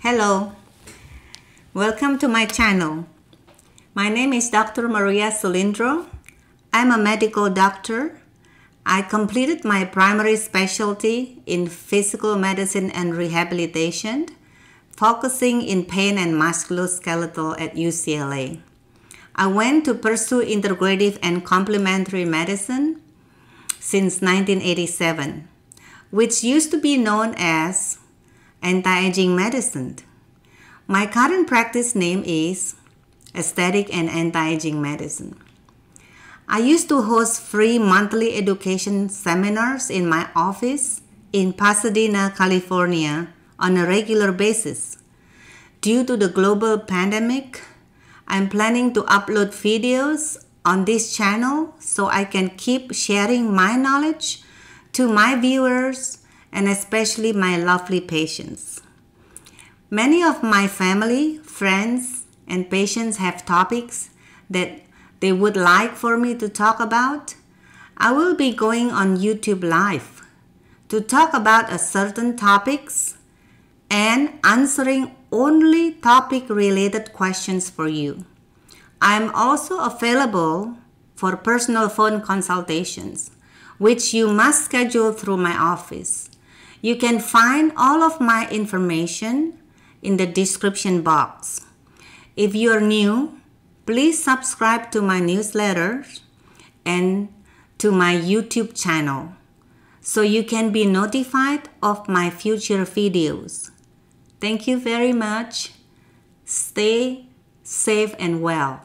Hello, welcome to my channel. My name is Dr. Maria Cilindro. I'm a medical doctor. I completed my primary specialty in physical medicine and rehabilitation, focusing in pain and musculoskeletal at UCLA. I went to pursue integrative and complementary medicine since 1987, which used to be known as anti-aging medicine. My current practice name is Aesthetic and Anti-Aging Medicine. I used to host free monthly education seminars in my office in Pasadena, California on a regular basis. Due to the global pandemic, I'm planning to upload videos on this channel so I can keep sharing my knowledge to my viewers and especially my lovely patients. Many of my family, friends, and patients have topics that they would like for me to talk about. I will be going on YouTube Live to talk about a certain topics and answering only topic related questions for you. I'm also available for personal phone consultations, which you must schedule through my office. You can find all of my information in the description box. If you are new, please subscribe to my newsletter and to my YouTube channel so you can be notified of my future videos. Thank you very much. Stay safe and well.